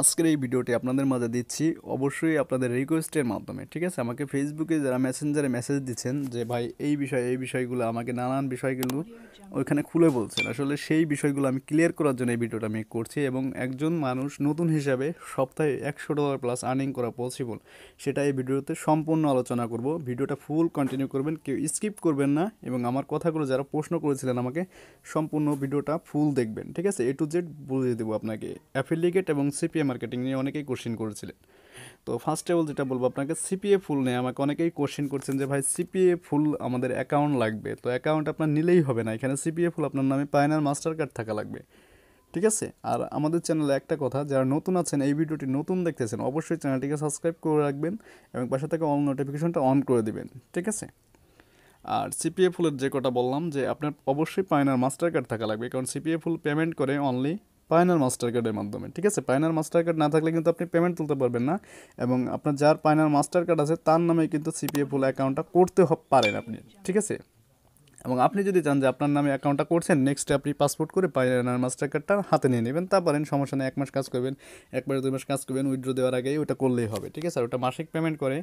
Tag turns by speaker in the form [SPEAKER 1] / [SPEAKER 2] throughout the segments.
[SPEAKER 1] আজকের এই ভিডিওটি আপনাদের মাঝে দিচ্ছি অবশ্যই আপনাদের রিকোয়েস্টের মাধ্যমে ঠিক আছে আমাকে ফেসবুকে যারা মেসেঞ্জারে মেসেজ দিচ্ছেন যে ভাই এই বিষয় এই বিষয়গুলো আমাকে নানান বিষয়গুলো ওইখানে খুলে বলছেন আসলে সেই বিষয়গুলো আমি ক্লিয়ার করার জন্য এই ভিডিওটা আমি করছি এবং একজন মানুষ নতুন হিসাবে সপ্তাহে একশো ডলার প্লাস আর্নিং করা পসিবল সেটা এই ভিডিওতে সম্পূর্ণ আলোচনা করব ভিডিওটা ফুল কন্টিনিউ করবেন কেউ স্কিপ করবেন না এবং আমার কথাগুলো যারা প্রশ্ন করেছিলেন আমাকে সম্পূর্ণ ভিডিওটা ফুল দেখবেন ঠিক আছে এ টু জেড বুঝিয়ে দেবো আপনাকে অ্যাফিলিগেট এবং সিপি সিপিএ মার্কেটিং নিয়ে অনেকেই কোশ্চিন করেছিলেন তো ফার্স্ট অফ অল যেটা বলবো আপনাকে সিপিএ ফুল নিয়ে আমাকে অনেকেই কোশ্চেন করছেন যে ভাই সিপিএ ফুল আমাদের অ্যাকাউন্ট লাগবে তো অ্যাকাউন্ট আপনার নিলেই হবে না এখানে সিপিএ ফুল আপনার নামে পায়নার মাস্টার কার্ড থাকা লাগবে ঠিক আছে আর আমাদের চ্যানেলে একটা কথা যারা নতুন আছেন এই ভিডিওটি নতুন দেখতেছেন অবশ্যই চ্যানেলটিকে সাবস্ক্রাইব করে রাখবেন এবং পাশে থেকে অল নোটিফিকেশনটা অন করে দেবেন ঠিক আছে আর সিপিএ ফুলের যে কটা বললাম যে আপনার অবশ্যই পায়নার মাস্টার কার্ড থাকা লাগবে কারণ সিপিএ ফুল পেমেন্ট করে অনলি পায়নার মাস্টার কার্ডের মাধ্যমে ঠিক আছে পায়নার মাস্টার কার্ড না থাকলে কিন্তু আপনি পেমেন্ট তুলতে পারবেন না এবং আপনার যার পায়নার মাস্টার কার্ড আছে তার নামে কিন্তু সিপিএফ অ্যাকাউন্টটা করতে পারেন আপনি ঠিক আছে এবং আপনি যদি চান যে আপনার নামে অ্যাকাউন্টটা করছেন নেক্সটে আপনি পাসপোর্ট করে পায়নার মাস্টার কার্ডটা হাতে নিয়ে নেবেন তা পারেন সমস্যা নেই এক মাস কাজ করবেন এক মাস দুই মাস কাজ করবেন উইথড্র দেওয়ার আগেই ওটা করলেই হবে ঠিক আছে ওটা মাসিক পেমেন্ট করে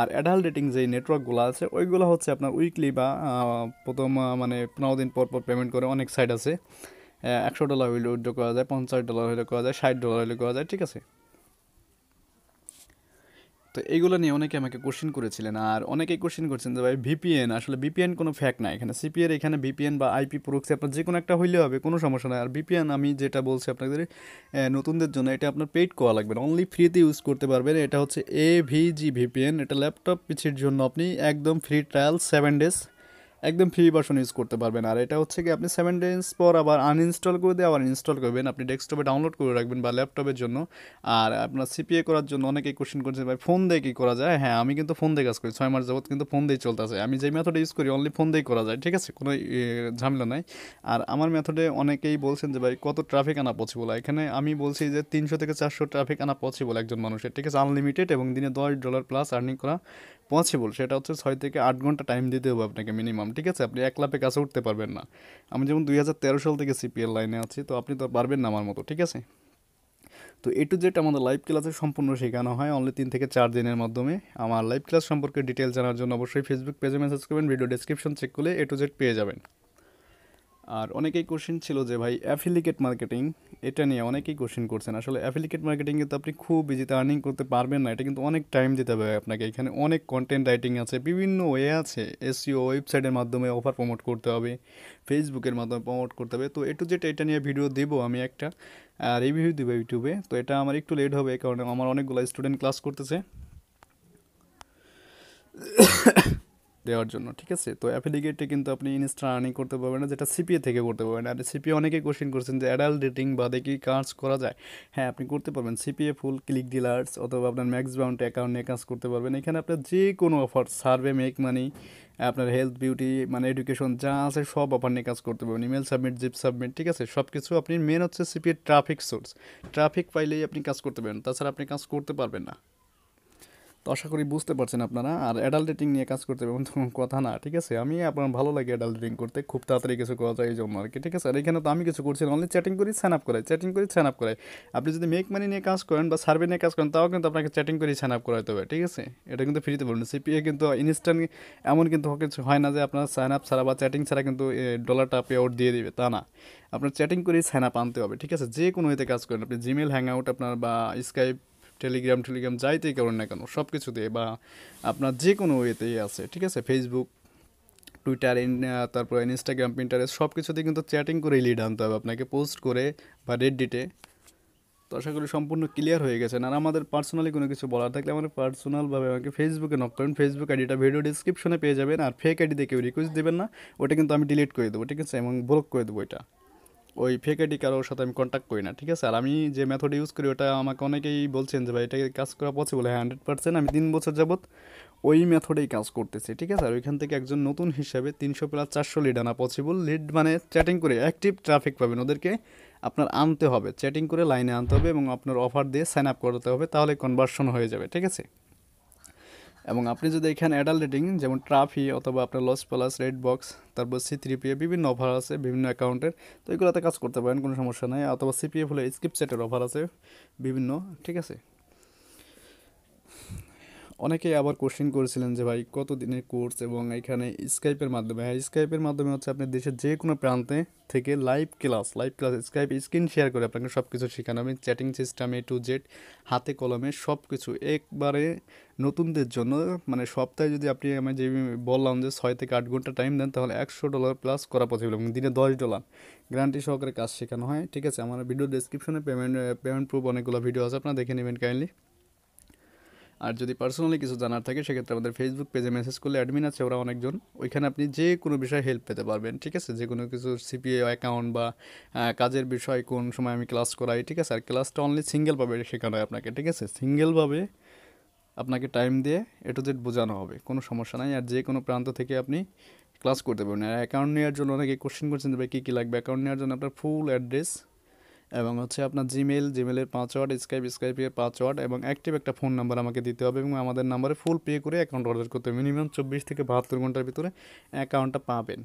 [SPEAKER 1] আর অ্যাডাল্ট ডেটিং যেই নেটওয়ার্কগুলো আছে ওইগুলো হচ্ছে আপনার উইকলি বা প্রথম মানে পনেরো দিন পর পর পেমেন্ট করে অনেক সাইট আছে একশো ডলার হইলে উইড্রো করা যায় পঞ্চাশ ডলার হইলে করা যায় ষাট ডলার হইলে করা যায় ঠিক আছে তো এইগুলো নিয়ে অনেকে আমাকে কোশ্চিন করেছিলেন আর অনেকেই কোশ্চেন করছেন যে ভাই ভিপিএন আসলে ভিপিএন কোনো ফ্যাক না এখানে সিপিএর এখানে ভিপিএন বা আইপি প্রোক্সি আপনার যে কোনো একটা হইলে হবে কোনো সমস্যা নয় আর ভিপিএন আমি যেটা বলছি আপনাদের নতুনদের জন্য এটা আপনার পেইড করা লাগবে না অনলি ফ্রিতে ইউজ করতে পারবেন এটা হচ্ছে এ ভিজি ভিপিএন এটা ল্যাপটপ পিছির জন্য আপনি একদম ফ্রি ট্রায়াল সেভেন ডেজ একদম ফ্রি ভার্সন ইউজ করতে পারবেন আর এটা হচ্ছে কি আপনি সেভেন ডেজ পর আবার আনইনস্টল করে দিয়ে আবার ইনস্টল করবেন আপনি ডেস্কটপে ডাউনলোড করে রাখবেন বা ল্যাপটপের জন্য আর আপনার সিপিএ করার জন্য অনেকেই কোশ্চেন করছে ভাই ফোন দিয়ে কী করা যায় হ্যাঁ আমি কিন্তু ফোন দিয়ে কাজ করি ছয় মাস যাবত কিন্তু ফোন দিয়ে চলতে আছে আমি যে মেথডে ইউজ করি অনলি ফোন দিয়েই করা যায় ঠিক আছে কোনো ঝামেলা নাই আর আমার মেথডে অনেকেই বলছেন যে ভাই কত ট্রাফিক আনা পসিবল এখানে আমি বলছি যে তিনশো থেকে চারশো ট্রাফিক আনা পসিবল একজন মানুষের ঠিক আছে আনলিমিটেড এবং দিনে দশ ডলার প্লাস আর্নিং করা পসিবল সেটা হচ্ছে ছয় থেকে আট ঘন্টা টাইম দিতে হবে আপনাকে মিনিমাম ঠিক আছে আপনি এক লাপে কাছে উঠতে পারবেন না আমি যেমন দুই সাল থেকে সিপিএল লাইনে আছি তো আপনি তো পারবেন না আমার মতো ঠিক আছে তো এ টু জেড আমাদের লাইভ ক্লাসে সম্পূর্ণ শেখানো হয় অনলি তিন থেকে চার দিনের মাধ্যমে আমার লাইভ ক্লাস সম্পর্কে ডিটেল জানার জন্য অবশ্যই ফেসবুক পেজে মেসেজ করবেন ভিডিও ডিসক্রিপশন চেক করলে এ টু জেড পেয়ে যাবেন আর অনেকেই কোশ্চেন ছিল যে ভাই অ্যাফিলিকেট মার্কেটিং এটা নিয়ে অনেকেই কোশ্চেন করছেন আসলে অ্যাফিলিকেট মার্কেটিং কিন্তু আপনি খুব ইজিতে আর্নিং করতে পারবেন না এটা কিন্তু অনেক টাইম দিতে হবে আপনাকে এখানে অনেক কন্টেন্ট রাইটিং আছে বিভিন্ন ওয়ে আছে e এসিও ওয়েবসাইটের মাধ্যমে অফার প্রমোট করতে হবে ফেসবুকের মাধ্যমে প্রমোট করতে হবে তো এটু যেটা এটা নিয়ে ভিডিও দেবো আমি একটা রিভিউ দেবো ইউটিউবে তো এটা আমার একটু লেট হবে কারণ আমার অনেকগুলো স্টুডেন্ট ক্লাস করতেছে দেওয়ার জন্য ঠিক আছে তো অ্যাফিডিগেটে কিন্তু আপনি ইনস্টা আর্নিং করতে পারবেন না যেটা সিপিএ থেকে করতে পারবেন আর সিপিএ অনেকে কোশ্চেন করছেন যে অ্যাডাল্ট ডেটিং বাদে কি কাজ করা যায় হ্যাঁ আপনি করতে পারবেন সিপিএ ফুল ক্লিক ডিলার্স অথবা আপনার ম্যাক্স ব্রাউন্ড অ্যাকাউন্ট নিয়ে কাজ করতে পারবেন এখানে আপনার যে কোনো অফার সার্ভে মেক মানি আপনার হেলথ বিউটি মানে এডুকেশন যা আছে সব অফার নিয়ে কাজ করতে পারবেন ইমেল সাবমিট জিপ সাবমিট ঠিক আছে সব কিছু আপনি মেন হচ্ছে সিপিএ ট্রাফিক সোর্স ট্রাফিক পাইলেই আপনি কাজ করতে পারবেন তাছাড়া আপনি কাজ করতে পারবেন না তো আশা করি বুঝতে পারছেন আপনারা আর অ্যাডাল্টেটিং নিয়ে কাজ করতে পারবেন কথা না ঠিক আছে আমি আপনার ভালো লাগে অ্যাডাল্টেটিং করতে খুব তাড়াতাড়ি কিছু করা যায় এই জন্য আর কি ঠিক আছে আর এখানে তো আমি কিছু করছি অনলি চ্যাটিং করি স্যান আপ করাই চ্যাটিং করি স্যান আপ করাই আপনি যদি মেক মানি নিয়ে কাজ করেন বা সার্ভে নিয়ে কাজ করেন তাও কিন্তু আপনাকে চ্যাটিং করে স্যান আপ করাইতে হবে ঠিক আছে এটা কিন্তু ফ্রিতে বলবেন সিপিএ কিন্তু ইনস্ট্যান্ট এমন কিন্তু কিছু হয় না যে আপনার সাইন আপ ছাড়া বা চ্যাটিং ছাড়া কিন্তু ডলারটা পে আউট দিয়ে দিবে তা না আপনার চ্যাটিং করে স্যান আপ আনতে হবে ঠিক আছে যে কোনো এতে কাজ করেন আপনি জিমেল হ্যাং আউট আপনার বা স্কাইপ টেলিগ্রাম টেলিগ্রাম যাইতেই করেন না কেন সব কিছুতে বা আপনার যে কোনো ওয়েতেই আছে ঠিক আছে ফেসবুক টুইটার তারপর ইনস্টাগ্রাম প্রিন্টারে সব কিছুতে কিন্তু চ্যাটিং করেই লিড আনতে হবে আপনাকে পোস্ট করে বা রেডডিটে তো আশা করি সম্পূর্ণ ক্লিয়ার হয়ে গেছে আর আমাদের পার্সোনালি কোনো কিছু বলার থাকলে আমাদের পার্সোনালভাবে আমাকে ফেসবুকে নক করেন ফেসবুক আইডিটা ভিডিও ডিসক্রিপশনে পেয়ে যাবেন আর ফেক দিয়ে কেউ রিকোয়েস্ট দেবেন না ওটা কিন্তু আমি ডিলিট করে দেবো ঠিক আছে এবং ব্লক করে দেবো এটা ওই ফেক আইডি কারোর সাথে আমি কন্ট্যাক্ট করি না ঠিক আছে আর আমি যে মেথড ইউজ করি ওটা আমাকে অনেকেই বলছেন যে ভাই এটাকে কাজ করা পসিবল হ্যাঁ হান্ড্রেড পার্সেন্ট আমি তিন বছর যাবৎ ওই মেথডেই কাজ করতেছি ঠিক আছে আর ওইখান থেকে একজন নতুন হিসাবে তিনশো প্লাস চারশো লিড আনা পসিবল লিড মানে চ্যাটিং করে অ্যাক্টিভ ট্রাফিক পাবেন ওদেরকে আপনার আনতে হবে চ্যাটিং করে লাইনে আনতে হবে এবং আপনার অফার দিয়ে সাইন আপ করতে হবে তাহলে কনভার্সন হয়ে যাবে ঠিক আছে এবং আপনি যদি এখানে অ্যাডাল্ট রেটিং যেমন ট্রাফি অথবা আপনার লস প্লাস রেড বক্স তারপর সি থ্রি পিএ বিভিন্ন অফার আছে বিভিন্ন অ্যাকাউন্টের তো এগুলোতে কাজ করতে পারেন কোনো সমস্যা নেই অথবা সিপিএফ হলে স্কিপ সেটের অফার আছে বিভিন্ন ঠিক আছে অনেকেই আবার কোশ্চেন করেছিলেন যে ভাই কত দিনের কোর্স এবং এখানে স্কাইপের মাধ্যমে হ্যাঁ স্কাইপের মাধ্যমে হচ্ছে আপনি দেশের যে কোনো প্রান্তে থেকে live class live class Skype screen share করে আপনাকে সব কিছু শেখানো হবে chatting system A to Z হাতে কলমে সব কিছু একবারে নতুনদের জন্য মানে সপ্তাহে যদি আপনি আমি যে বললাম যে ছয় থেকে আট ঘন্টা টাইম দেন তাহলে একশো ডলার প্লাস করা পসিবল এবং দিনে দশ ডলার গ্যারান্টি সহকারে কাজ শেখানো হয় ঠিক আছে আমার ভিডিও ডিসক্রিপশনে পেমেন্ট পেমেন্ট প্রুফ অনেকগুলো ভিডিও আছে আপনারা দেখে নেবেন কাইন্ডলি আর যদি পার্সোনালি কিছু জানার থাকে সেক্ষেত্রে আমাদের ফেসবুক পেজে মেসেজ করলে অ্যাডমিন আছে ওরা অনেকজন ওইখানে আপনি যে কোনো বিষয়ে হেল্প পেতে পারবেন ঠিক আছে যে কোনো কিছু সিপিএ অ্যাকাউন্ট বা কাজের বিষয় কোন সময় আমি ক্লাস করাই ঠিক আছে আর ক্লাসটা অনলি সিঙ্গেলভাবে শেখানো হয় আপনাকে ঠিক আছে সিঙ্গেলভাবে আপনাকে টাইম দিয়ে এ টু জেড বোঝানো হবে কোনো সমস্যা নাই আর যে কোনো প্রান্ত থেকে আপনি ক্লাস করতে পারবেন আর অ্যাকাউন্ট নেওয়ার জন্য অনেকে কোশ্চেন করছেন যে কী কী লাগবে অ্যাকাউন্ট নেওয়ার জন্য আপনার ফুল অ্যাড্রেস এবং হচ্ছে আপনার জিমেল জিমেলের পাসওয়ার্ড স্কাইপ স্কাইপের পাসওয়ার্ড এবং অ্যাক্টিভ একটা ফোন নাম্বার আমাকে দিতে হবে এবং আমাদের নাম্বারে ফুল পে করে অ্যাকাউন্ট অর্ডার করতে হবে মিনিমাম চব্বিশ থেকে বাহাত্তর ঘন্টার ভিতরে অ্যাকাউন্টটা পাবেন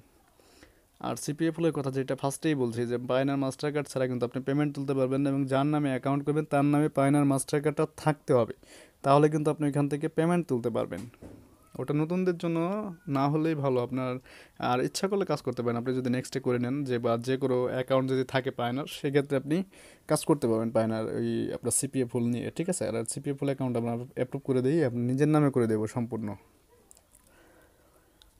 [SPEAKER 1] আর সিপিএফ কথা যেটা ফার্স্টেই বলছি যে পায়নার মাস্টার কার্ড ছাড়া কিন্তু আপনি পেমেন্ট তুলতে পারবেন না এবং যার নামে অ্যাকাউন্ট করবেন তার নামে পায়নার মাস্টার কার্ডটা থাকতে হবে তাহলে কিন্তু আপনি এখান থেকে পেমেন্ট তুলতে পারবেন ওটা নতুনদের জন্য না হলেই ভালো আপনার আর ইচ্ছা করলে কাজ করতে পারেন আপনি যদি নেক্সটে করে নেন যে বা যে কোনো অ্যাকাউন্ট যদি থাকে পায়নার সেক্ষেত্রে আপনি কাজ করতে পারবেন পায়নার ওই আপনার সিপিএফ ফুল নিয়ে ঠিক আছে আর সিপিএফ ফুল অ্যাকাউন্ট আমরা অ্যাপ্রুভ করে দিই আপনি নিজের নামে করে দেবো সম্পূর্ণ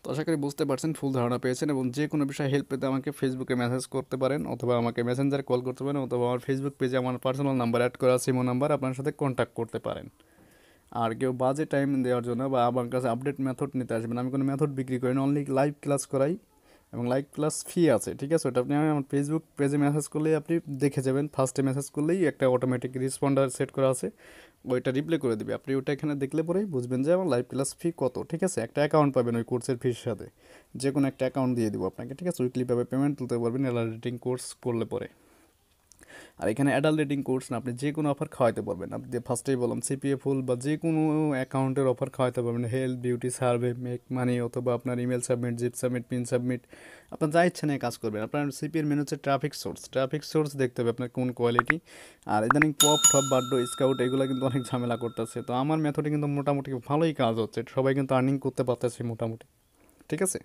[SPEAKER 1] তো আশা করি বুঝতে পারছেন ফুল ধারণা পেয়েছেন এবং যে কোনো বিষয়ে হেল্প পেতে আমাকে ফেসবুকে মেসেজ করতে পারেন অথবা আমাকে মেসেঞ্জারে কল করতে পারেন অথবা আমার ফেসবুক পেজে আমার পার্সোনাল নাম্বার অ্যাড করা সিমো নাম্বার আপনার সাথে কন্ট্যাক্ট করতে পারেন আর কেউ বাজে টাইম দেওয়ার জন্য বা আমার কাছে আপডেট মেথড নিতে আসবেন আমি কোনো মেথড বিক্রি করি না অনলি লাইভ ক্লাস করাই এবং লাইভ ক্লাস ফি আছে ঠিক আছে ওটা আপনি আমার ফেসবুক পেজে মেসেজ করলেই আপনি দেখে যাবেন ফার্স্টে মেসেজ করলেই একটা অটোমেটিক রিসপন্ডার সেট করা আছে ওইটা রিপ্লে করে দেবে আপনি ওটা এখানে দেখলে পরেই বুঝবেন যে আমার লাইভ ক্লাস ফি কত ঠিক আছে একটা অ্যাকাউন্ট পাবেন ওই কোর্সের ফির সাথে যে কোনো একটা অ্যাকাউন্ট দিয়ে দেবো আপনাকে ঠিক আছে উইকলি পাবে পেমেন্ট তুলতে পারবেন এলার রেটিং কোর্স করলে পরে আর এখানে অ্যাডাল্ট রেটিং কোর্স না আপনি যে কোনো অফার খাওয়াতে পারবেন আপনি ফার্স্টেই বললাম সিপিএফ ফুল বা যে কোনো অ্যাকাউন্টের অফার খাওয়াতে পারবেন health beauty survey make money অথবা আপনার email submit zip submit pin submit আপনার যা ইচ্ছা নিয়ে কাজ করবেন আপনার সিপিএর মেন হচ্ছে ট্রাফিক সোর্স ট্রাফিক সোর্স দেখতে হবে আপনার কোন কোয়ালিটি আর ইদানিং পপ টপ বাড্ডো স্কাউট এগুলো কিন্তু অনেক ঝামেলা করতেছে তো আমার মেথডে কিন্তু মোটামুটি ভালোই কাজ হচ্ছে সবাই কিন্তু আর্নিং করতে পারতেছে মোটামুটি ঠিক আছে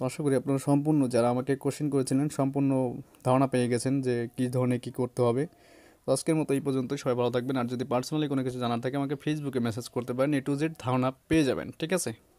[SPEAKER 1] তো আশা করি আপনারা সম্পূর্ণ যারা আমাকে কোশ্চেন করেছিলেন সম্পূর্ণ ধারণা পেয়ে গেছেন যে কী ধরনের কী করতে হবে তো আজকের মতো এই পর্যন্ত সবাই ভালো থাকবেন আর যদি পার্সোনালি কোনো কিছু জানার থাকে আমাকে ফেসবুকে মেসেজ করতে পারেন এ টু জেড ধারণা পেয়ে যাবেন ঠিক আছে